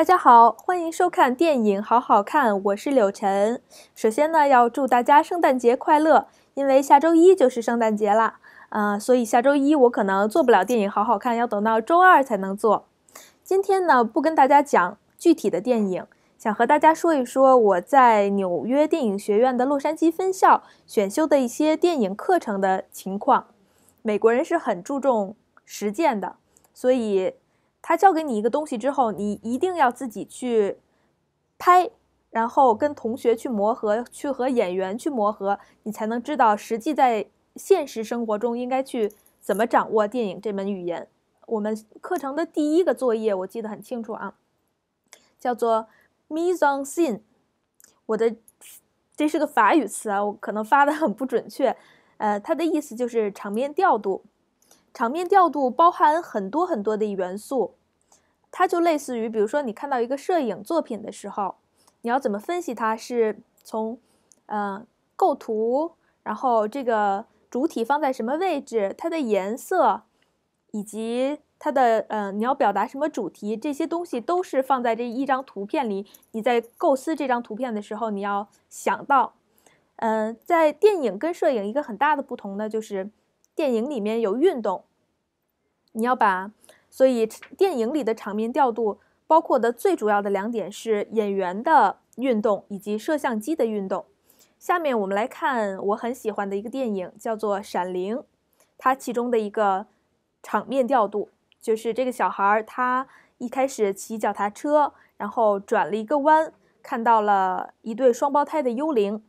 大家好，欢迎收看电影好好看，我是柳晨。首先呢，要祝大家圣诞节快乐，因为下周一就是圣诞节了，啊，所以下周一我可能做不了电影好好看，要等到周二才能做。今天呢，不跟大家讲具体的电影，想和大家说一说我在纽约电影学院的洛杉矶分校选修的一些电影课程的情况。美国人是很注重实践的，所以。他教给你一个东西之后，你一定要自己去拍，然后跟同学去磨合，去和演员去磨合，你才能知道实际在现实生活中应该去怎么掌握电影这门语言。我们课程的第一个作业，我记得很清楚啊，叫做 mise en scène，我的这是个法语词啊，我可能发的很不准确，呃，它的意思就是场面调度。场面调度包含很多很多的元素，它就类似于，比如说你看到一个摄影作品的时候，你要怎么分析？它是从，嗯，构图，然后这个主体放在什么位置，它的颜色，以及它的，嗯，你要表达什么主题？这些东西都是放在这一张图片里。你在构思这张图片的时候，你要想到，嗯，在电影跟摄影一个很大的不同呢，就是。电影里面有运动，你要把所以电影里的场面调度包括的最主要的两点是演员的运动以及摄像机的运动。下面我们来看我很喜欢的一个电影，叫做《闪灵》，它其中的一个场面调度就是这个小孩儿他一开始骑脚踏车，然后转了一个弯，看到了一对双胞胎的幽灵。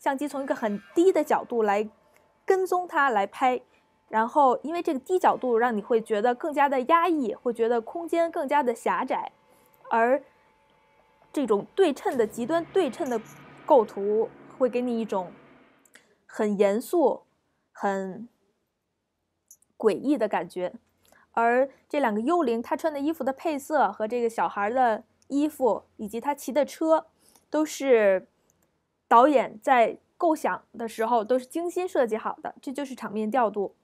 相机从一个很低的角度来跟踪他来拍，然后因为这个低角度让你会觉得更加的压抑，会觉得空间更加的狭窄，而这种对称的极端对称的构图会给你一种很严肃、很诡异的感觉。而这两个幽灵他穿的衣服的配色和这个小孩的衣服以及他骑的车都是。导演在构想的时候都是精心设计好的，这就是场面调度。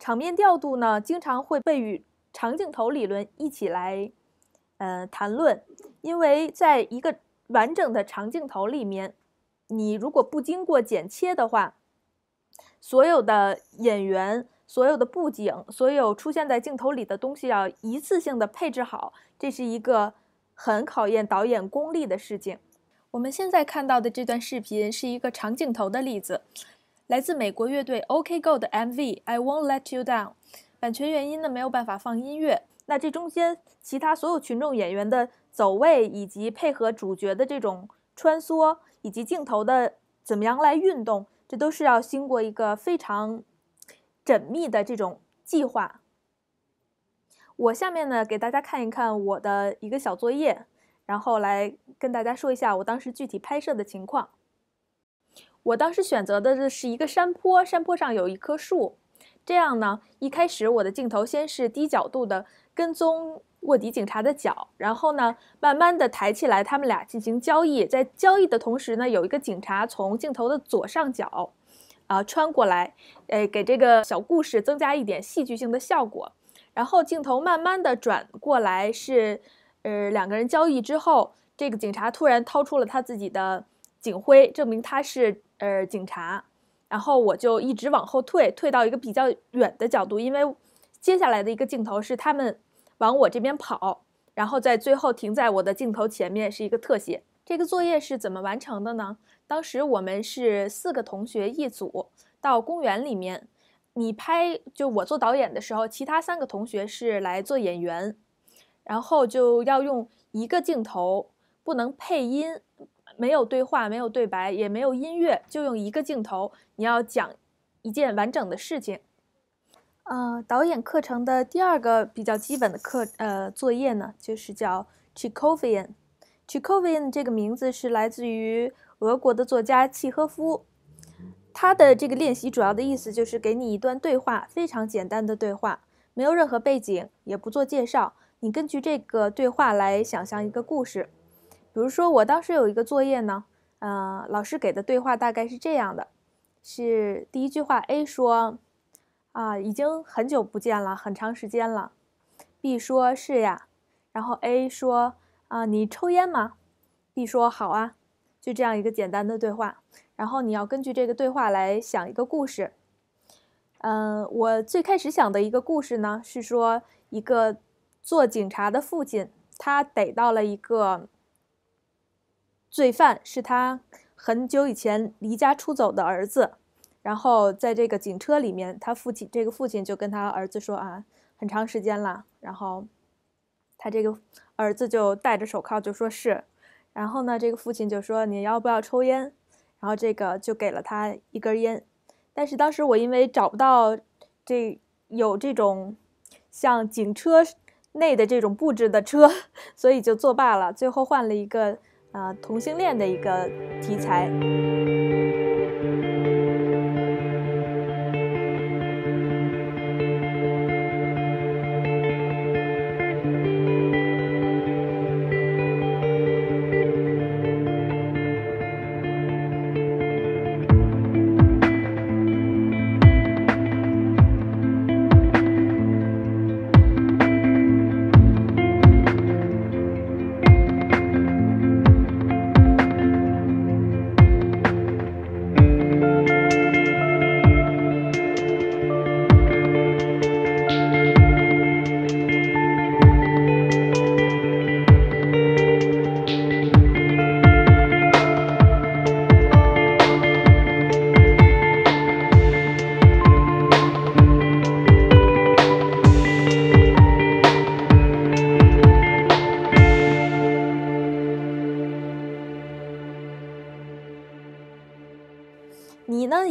场面调度呢，经常会被与长镜头理论一起来呃谈论，因为在一个完整的长镜头里面，你如果不经过剪切的话，所有的演员、所有的布景、所有出现在镜头里的东西要一次性的配置好，这是一个很考验导演功力的事情。我们现在看到的这段视频是一个长镜头的例子，来自美国乐队 OK Go 的 MV《I Won't Let You Down》。版权原因呢，没有办法放音乐。那这中间其他所有群众演员的走位，以及配合主角的这种穿梭，以及镜头的怎么样来运动，这都是要经过一个非常缜密的这种计划。我下面呢，给大家看一看我的一个小作业。然后来跟大家说一下我当时具体拍摄的情况。我当时选择的是一个山坡，山坡上有一棵树。这样呢，一开始我的镜头先是低角度的跟踪卧底警察的脚，然后呢，慢慢的抬起来，他们俩进行交易。在交易的同时呢，有一个警察从镜头的左上角，啊，穿过来，哎，给这个小故事增加一点戏剧性的效果。然后镜头慢慢的转过来是。呃，两个人交易之后，这个警察突然掏出了他自己的警徽，证明他是呃警察。然后我就一直往后退，退到一个比较远的角度，因为接下来的一个镜头是他们往我这边跑，然后在最后停在我的镜头前面是一个特写。这个作业是怎么完成的呢？当时我们是四个同学一组，到公园里面，你拍就我做导演的时候，其他三个同学是来做演员。然后就要用一个镜头，不能配音，没有对话，没有对白，也没有音乐，就用一个镜头。你要讲一件完整的事情。呃，导演课程的第二个比较基本的课呃作业呢，就是叫 t o 夫 ian。契 o v ian 这个名字是来自于俄国的作家契诃夫。他的这个练习主要的意思就是给你一段对话，非常简单的对话，没有任何背景，也不做介绍。你根据这个对话来想象一个故事，比如说我当时有一个作业呢，呃，老师给的对话大概是这样的：是第一句话，A 说，啊，已经很久不见了，很长时间了。B 说，是呀。然后 A 说，啊，你抽烟吗？B 说，好啊。就这样一个简单的对话。然后你要根据这个对话来想一个故事。嗯，我最开始想的一个故事呢，是说一个。做警察的父亲，他逮到了一个罪犯，是他很久以前离家出走的儿子。然后在这个警车里面，他父亲这个父亲就跟他儿子说：“啊，很长时间了。”然后他这个儿子就戴着手铐，就说是。然后呢，这个父亲就说：“你要不要抽烟？”然后这个就给了他一根烟。但是当时我因为找不到这有这种像警车。内的这种布置的车，所以就作罢了。最后换了一个啊同性恋的一个题材。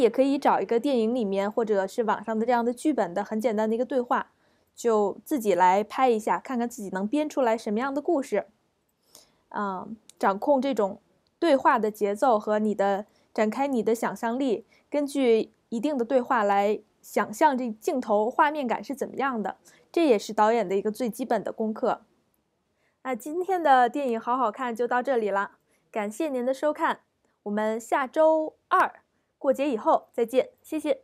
也可以找一个电影里面，或者是网上的这样的剧本的，很简单的一个对话，就自己来拍一下，看看自己能编出来什么样的故事。啊，掌控这种对话的节奏和你的展开你的想象力，根据一定的对话来想象这镜头画面感是怎么样的，这也是导演的一个最基本的功课。那今天的电影好好看就到这里了，感谢您的收看，我们下周二。过节以后再见，谢谢。